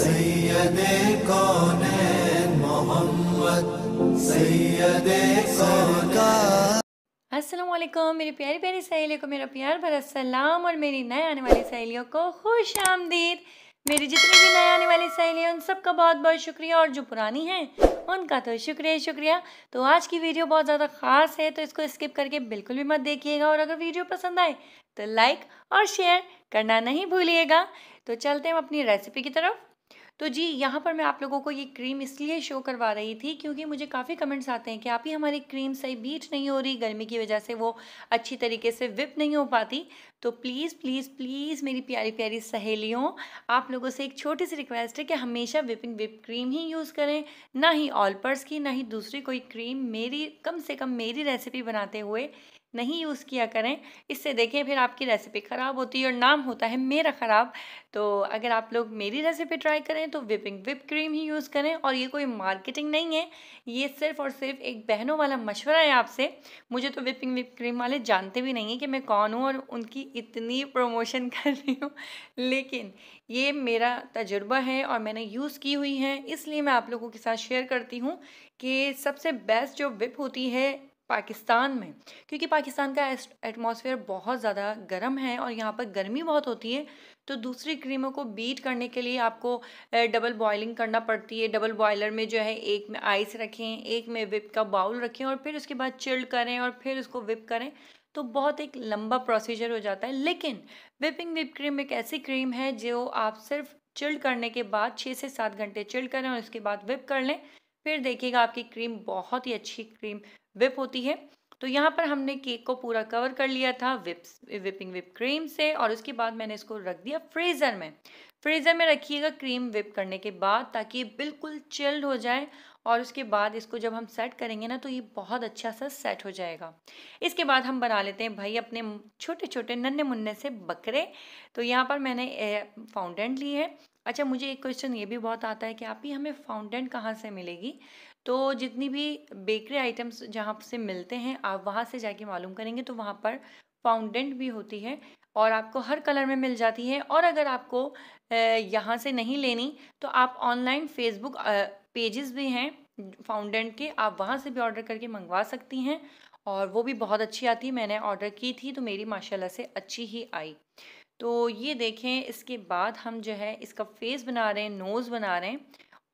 सैयद कौन असलम मेरी प्यारी प्यारी सहेलियों को मेरा प्यार भरा सलाम और मेरी नए आने वाली सहेलियों को खुश आमदीद मेरी जितनी भी नए आने वाली सहेलियाँ उन सबका बहुत बहुत शुक्रिया और जो पुरानी हैं उनका तो शुक्रिया शुक्रिया तो आज की वीडियो बहुत ज़्यादा खास है तो इसको स्किप करके बिल्कुल भी मत देखिएगा और अगर वीडियो पसंद आए तो लाइक और शेयर करना नहीं भूलिएगा तो चलते हम अपनी रेसिपी की तरफ तो जी यहाँ पर मैं आप लोगों को ये क्रीम इसलिए शो करवा रही थी क्योंकि मुझे काफ़ी कमेंट्स आते हैं कि आप ही हमारी क्रीम सही बीट नहीं हो रही गर्मी की वजह से वो अच्छी तरीके से विप नहीं हो पाती तो प्लीज़ प्लीज़ प्लीज़ मेरी प्यारी प्यारी सहेलियों आप लोगों से एक छोटी सी रिक्वेस्ट है कि हमेशा विपिंग विप क्रीम ही यूज़ करें ना ही ऑलपर्स की ना ही दूसरी कोई क्रीम मेरी कम से कम मेरी रेसिपी बनाते हुए नहीं यूज़ किया करें इससे देखें फिर आपकी रेसिपी ख़राब होती है और नाम होता है मेरा ख़राब तो अगर आप लोग मेरी रेसिपी ट्राई करें तो विपिंग विप क्रीम ही यूज़ करें और ये कोई मार्केटिंग नहीं है ये सिर्फ़ और सिर्फ एक बहनों वाला मशवरा है आपसे मुझे तो विपिंग विप क्रीम वाले जानते भी नहीं हैं कि मैं कौन हूँ और उनकी इतनी प्रमोशन कर रही हूँ लेकिन ये मेरा तजुर्बा है और मैंने यूज़ की हुई है इसलिए मैं आप लोगों के साथ शेयर करती हूँ कि सबसे बेस्ट जो विप होती है पाकिस्तान में क्योंकि पाकिस्तान का एटमॉस्फेयर बहुत ज़्यादा गर्म है और यहाँ पर गर्मी बहुत होती है तो दूसरी क्रीमों को बीट करने के लिए आपको डबल बॉयलिंग करना पड़ती है डबल बॉयलर में जो है एक में आइस रखें एक में विप का बाउल रखें और फिर उसके बाद चिल्ड करें और फिर उसको विप करें तो बहुत एक लंबा प्रोसीजर हो जाता है लेकिन विपिंग विप क्रीम एक ऐसी क्रीम है जो आप सिर्फ चिल्ड करने के बाद छः से सात घंटे चिल्ड करें और उसके बाद विप कर लें फिर देखिएगा आपकी क्रीम बहुत ही अच्छी क्रीम विप होती है तो यहाँ पर हमने केक को पूरा कवर कर लिया था विप्स विपिंग विप क्रीम से और उसके बाद मैंने इसको रख दिया फ्रीज़र में फ्रीज़र में रखिएगा क्रीम विप करने के बाद ताकि ये बिल्कुल चिल्ड हो जाए और उसके बाद इसको जब हम सेट करेंगे ना तो ये बहुत अच्छा सा सेट हो जाएगा इसके बाद हम बना लेते हैं भाई अपने छोटे छोटे नन्हे मुन्ने से बकरे तो यहाँ पर मैंने फाउंडेंट ली है अच्छा मुझे एक क्वेश्चन ये भी बहुत आता है कि आप ही हमें फाउंडेंट कहाँ से मिलेगी तो जितनी भी बेकरी आइटम्स जहाँ से मिलते हैं आप वहाँ से जाके मालूम करेंगे तो वहाँ पर फाउंडेंट भी होती है और आपको हर कलर में मिल जाती है और अगर आपको यहाँ से नहीं लेनी तो आप ऑनलाइन फेसबुक पेजेस भी हैं फाउंडेंट के आप वहाँ से भी ऑर्डर करके मंगवा सकती हैं और वो भी बहुत अच्छी आती मैंने ऑर्डर की थी तो मेरी माशाल्लाह से अच्छी ही आई तो ये देखें इसके बाद हम जो है इसका फेस बना रहे हैं नोज़ बना रहे हैं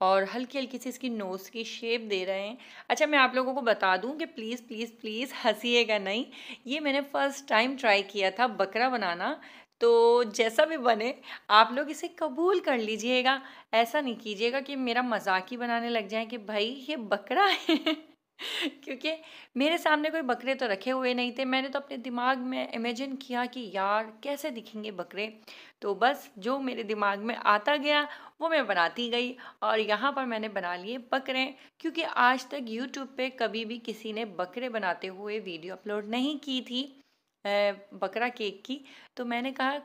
और हल्की हल्की सी इसकी नोज़ की शेप दे रहे हैं अच्छा मैं आप लोगों को बता दूं कि प्लीज़ प्लीज़ प्लीज़ हंसीएगा नहीं ये मैंने फ़र्स्ट टाइम ट्राई किया था बकरा बनाना तो जैसा भी बने आप लोग इसे कबूल कर लीजिएगा ऐसा नहीं कीजिएगा कि मेरा मजाक ही बनाने लग जाए कि भाई ये बकरा है क्योंकि मेरे सामने कोई बकरे तो रखे हुए नहीं थे मैंने तो अपने दिमाग में इमेजिन किया कि यार कैसे दिखेंगे बकरे तो बस जो मेरे दिमाग में आता गया वो मैं बनाती गई और यहाँ पर मैंने बना लिए बकरे क्योंकि आज तक यूट्यूब पे कभी भी किसी ने बकरे बनाते हुए वीडियो अपलोड नहीं की थी बकरा केक की तो मैंने कहा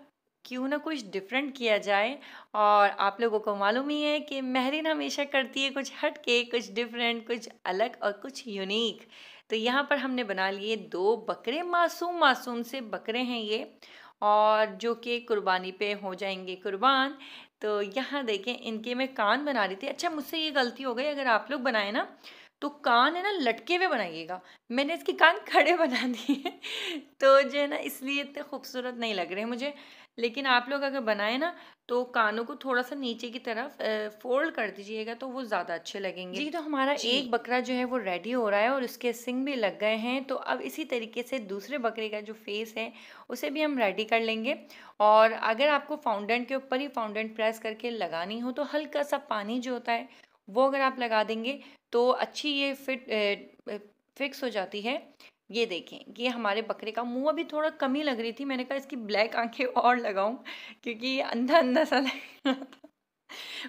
क्यों ना कुछ डिफरेंट किया जाए और आप लोगों को मालूम ही है कि महरीन हमेशा करती है कुछ हट के कुछ डिफरेंट कुछ अलग और कुछ यूनिक तो यहाँ पर हमने बना लिए दो बकरे मासूम मासूम से बकरे हैं ये और जो कि कुर्बानी पे हो जाएंगे कुर्बान तो यहाँ देखें इनके मैं कान बना रही थी अच्छा मुझसे ये गलती हो गई अगर आप लोग बनाए ना तो कान है ना लटके हुए बनाइएगा मैंने इसके कान खड़े बना दिए तो जो है ना इसलिए इतने खूबसूरत नहीं लग रहे मुझे लेकिन आप लोग अगर बनाए ना तो कानों को थोड़ा सा नीचे की तरफ फोल्ड कर दीजिएगा तो वो ज़्यादा अच्छे लगेंगे जी तो हमारा जी। एक बकरा जो है वो रेडी हो रहा है और उसके सिंग भी लग गए हैं तो अब इसी तरीके से दूसरे बकरे का जो फेस है उसे भी हम रेडी कर लेंगे और अगर आपको फाउंडेंट के ऊपर ही फाउंडेंट प्रेस करके लगानी हो तो हल्का सा पानी जो होता है वो अगर आप लगा देंगे तो अच्छी ये फिट फिक्स हो जाती है ये देखें कि हमारे बकरे का मुंह अभी थोड़ा कमी लग रही थी मैंने कहा इसकी ब्लैक आंखें और लगाऊं क्योंकि ये अंधा अंधा सा लग रहा था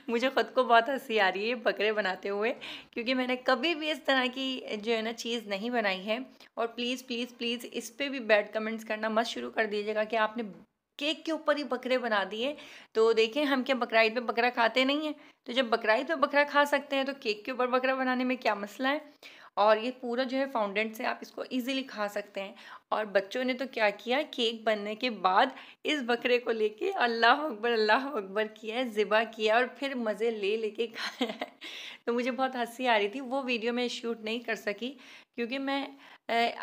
मुझे ख़ुद को बहुत हंसी आ रही है बकरे बनाते हुए क्योंकि मैंने कभी भी इस तरह की जो है ना चीज़ नहीं बनाई है और प्लीज़ प्लीज़ प्लीज़ इस पर भी बैड कमेंट्स करना मत शुरू कर दीजिएगा कि आपने केक के ऊपर ही बकरे बना दिए तो देखें हम क्या बकराईद पे बकरा खाते नहीं हैं तो जब बकराईद पे बकरा खा सकते हैं तो केक के ऊपर बकरा बनाने में क्या मसला है और ये पूरा जो है फाउंडेंट से आप इसको इजीली खा सकते हैं और बच्चों ने तो क्या किया केक बनने के बाद इस बकरे को लेके अल्लाह अकबर अल्लाह अकबर किया है ज़िबा किया और फिर मज़े ले लेके खाया है तो मुझे बहुत हंसी आ रही थी वो वीडियो मैं शूट नहीं कर सकी क्योंकि मैं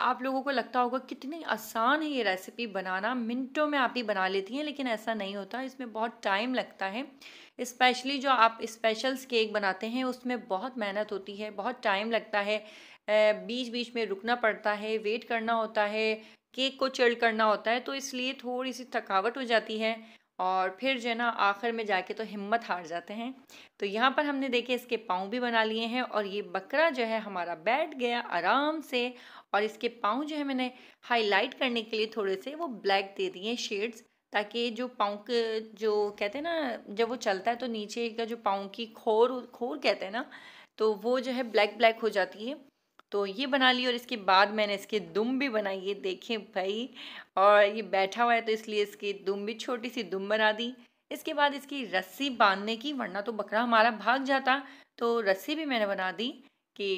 आप लोगों को लगता होगा कितनी आसान है ये रेसिपी बनाना मिनटों में आप ही बना लेती हैं लेकिन ऐसा नहीं होता इसमें बहुत टाइम लगता है स्पेशली जो आप स्पेशल्स केक बनाते हैं उसमें बहुत मेहनत होती है बहुत टाइम लगता है बीच बीच में रुकना पड़ता है वेट करना होता है केक को चिल्ड करना होता है तो इसलिए थोड़ी सी थकावट हो जाती है और फिर जो है ना आखिर में जाके तो हिम्मत हार जाते हैं तो यहाँ पर हमने देखे इसके पाँव भी बना लिए हैं और ये बकरा जो है हमारा बैठ गया आराम से और इसके पाँव जो है मैंने हाईलाइट करने के लिए थोड़े से वो ब्लैक दे दिए शेड्स ताकि जो पाँव के जो कहते हैं ना जब वो चलता है तो नीचे का जो पाँव की खोर खोर कहते हैं ना तो वो जो है ब्लैक ब्लैक हो जाती है तो ये बना ली और इसके बाद मैंने इसके दुम भी बनाई ये देखें भाई और ये बैठा हुआ है तो इसलिए इसकी दुम भी छोटी सी दुम बना दी इसके बाद इसकी रस्सी बांधने की वरना तो बकरा हमारा भाग जाता तो रस्सी भी मैंने बना दी कि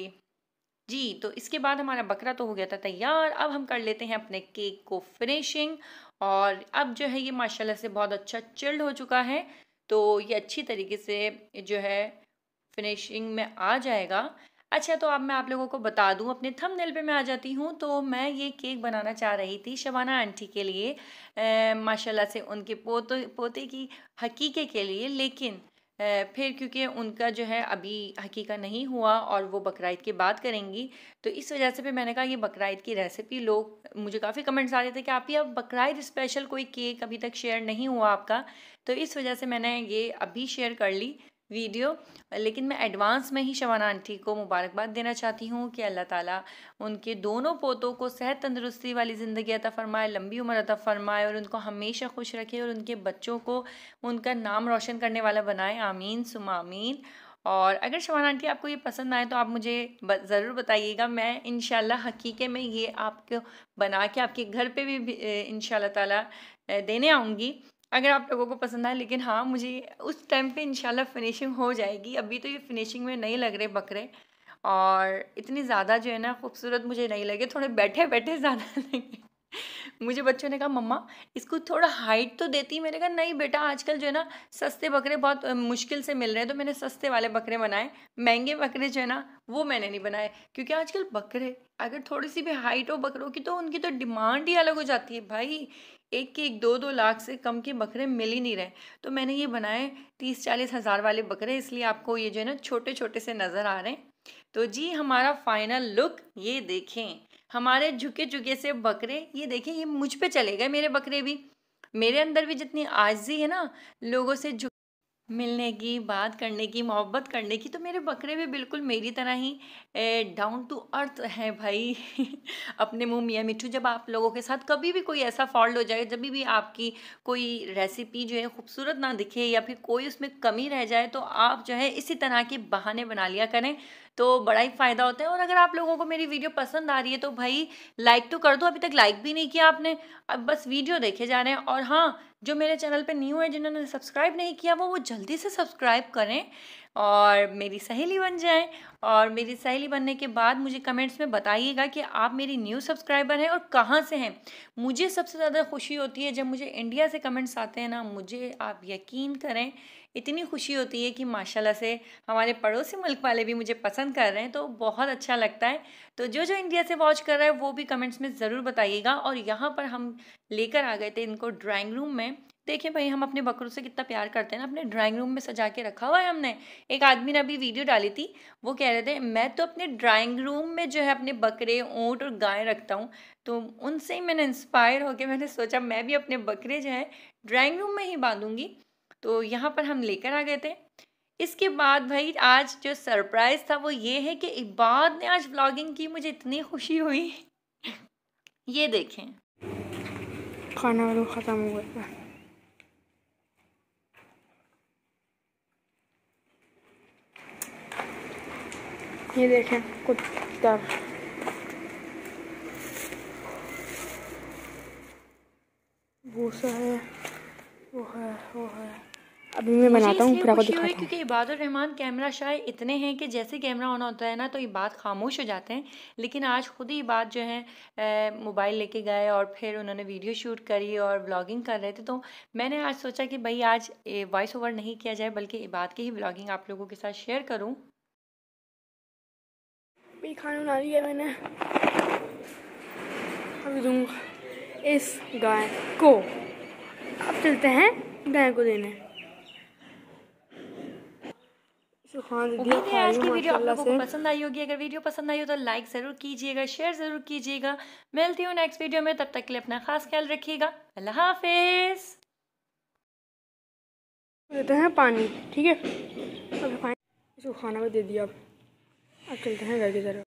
जी तो इसके बाद हमारा बकरा तो हो गया था तैयार अब हम कर लेते हैं अपने केक को फिनिशिंग और अब जो है ये माशाल्लाह से बहुत अच्छा चिल्ड हो चुका है तो ये अच्छी तरीके से जो है फिनिशिंग में आ जाएगा अच्छा तो अब मैं आप लोगों को बता दूं अपने थंबनेल पे मैं आ जाती हूँ तो मैं ये केक बनाना चाह रही थी शबाना आंटी के लिए माशाल्लाह से उनके पोते पोते की हकीके के लिए लेकिन फिर क्योंकि उनका जो है अभी हकीका नहीं हुआ और वो बकर की बात करेंगी तो इस वजह से फिर मैंने कहा ये बकराईद की रेसिपी लोग मुझे काफ़ी कमेंट्स आ रहे थे कि आप ये बकर स्पेशल कोई केक अभी तक शेयर नहीं हुआ आपका तो इस वजह से मैंने ये अभी शेयर कर ली वीडियो लेकिन मैं एडवांस में ही शबाना आंटी को मुबारकबाद देना चाहती हूँ कि अल्लाह ताला उनके दोनों पोतों को सेहत तंदरुस्ती वाली ज़िंदगी अता फ़रमाए लंबी उम्र अता फ़रमाए और उनको हमेशा खुश रखे और उनके बच्चों को उनका नाम रोशन करने वाला बनाए आमीन सुमामीन और अगर शवान आंटी आपको ये पसंद आए तो आप मुझे ज़रूर बताइएगा मैं इन हकीके में ये आपको बना के आपके घर पर भी इन ताला देने आऊँगी अगर आप लोगों को पसंद आए लेकिन हाँ मुझे उस टाइम पे इंशाल्लाह फिनिशिंग हो जाएगी अभी तो ये फिनिशिंग में नहीं लग रहे बकरे और इतनी ज़्यादा जो है ना खूबसूरत मुझे नहीं लगे थोड़े बैठे बैठे ज़्यादा लगे मुझे बच्चों ने कहा मम्मा इसको थोड़ा हाइट तो देती मैंने कहा नहीं बेटा आजकल जो है ना सस्ते बकरे बहुत मुश्किल से मिल रहे हैं तो मैंने सस्ते वाले बकरे बनाए महंगे बकरे जो है ना वो मैंने नहीं बनाए क्योंकि आजकल बकरे अगर थोड़ी सी भी हाइट हो बकरों की तो उनकी तो डिमांड ही अलग हो जाती है भाई एक के एक दो दो लाख से कम के बकरे मिल ही नहीं रहे तो मैंने ये बनाए तीस चालीस हज़ार वाले बकरे इसलिए आपको ये जो है ना छोटे छोटे से नज़र आ रहे हैं तो जी हमारा फाइनल लुक ये देखें हमारे झुके झुके से बकरे ये देखें ये मुझ पे चले गए मेरे बकरे भी मेरे अंदर भी जितनी आजी है ना लोगों से झुक मिलने की बात करने की मोहब्बत करने की तो मेरे बकरे भी बिल्कुल मेरी तरह ही डाउन टू अर्थ हैं भाई अपने मुँह मियाँ मिठू जब आप लोगों के साथ कभी भी कोई ऐसा फॉल्ट हो जाए जब भी आपकी कोई रेसिपी जो है खूबसूरत ना दिखे या फिर कोई उसमें कमी रह जाए तो आप जो है इसी तरह के बहाने बना लिया करें तो बड़ा ही फ़ायदा होता है और अगर आप लोगों को मेरी वीडियो पसंद आ रही है तो भाई लाइक तो कर दो अभी तक लाइक भी नहीं किया आपने अब बस वीडियो देखे जा रहे हैं और हाँ जो मेरे चैनल पे न्यू है जिन्होंने सब्सक्राइब नहीं किया वो वो जल्दी से सब्सक्राइब करें और मेरी सहेली बन जाए और मेरी सहेली बनने के बाद मुझे कमेंट्स में बताइएगा कि आप मेरी न्यू सब्सक्राइबर हैं और कहाँ से हैं मुझे सबसे ज़्यादा खुशी होती है जब मुझे इंडिया से कमेंट्स आते हैं ना मुझे आप यकीन करें इतनी खुशी होती है कि माशाल्लाह से हमारे पड़ोसी मुल्क वाले भी मुझे पसंद कर रहे हैं तो बहुत अच्छा लगता है तो जो जो इंडिया से वॉच कर रहा है वो भी कमेंट्स में ज़रूर बताइएगा और यहाँ पर हम लेकर आ गए थे इनको ड्राइंग रूम में देखें भाई हम अपने बकरों से कितना प्यार करते हैं ना अपने ड्राइंग रूम में सजा के रखा हुआ है हमने एक आदमी ने अभी वीडियो डाली थी वो कह रहे थे मैं तो अपने ड्राइंग रूम में जो है अपने बकरे ऊँट और गाय रखता हूँ तो उनसे ही मैंने इंस्पायर होकर मैंने सोचा मैं भी अपने बकरे जो है ड्राइंग रूम में ही बांधूँगी तो यहाँ पर हम लेकर आ गए थे इसके बाद भाई आज जो सरप्राइज़ था वो ये है कि इबाद ने आज ब्लॉगिंग की मुझे इतनी खुशी हुई ये देखें खाना वाला ख़त्म हुआ था ये देखें कुत्ता भूसा है वो है वो है अभी मैं बनाता हूँ पूरा आपको है क्योंकि इबाद रहमान कैमरा शाय इतने हैं कि जैसे कैमरा ऑन होता है ना तो इबाद खामोश हो जाते हैं लेकिन आज खुद ही इबाद जो है मोबाइल लेके गए और फिर उन्होंने वीडियो शूट करी और ब्लॉगिंग कर रहे थे तो मैंने आज सोचा कि भाई आज वॉइस ओवर नहीं किया जाए बल्कि इबाद की ही ब्लॉगिंग आप लोगों के साथ शेयर करूँ पे खाना बना लिया मैंने अभी दूंगा इस गाय को अब चलते हैं गाय को देने उम्मीद है आज की वीडियो आप लोगों को पसंद आई होगी अगर वीडियो पसंद आई हो तो लाइक ज़रूर कीजिएगा शेयर ज़रूर कीजिएगा मिलती हूँ नेक्स्ट वीडियो में तब तक के लिए अपना खास ख्याल रखिएगा अल्लाह हाफिज़ देते हैं पानी ठीक है अब खाना भी दे दिया अब अब चलते हैं घर की तरफ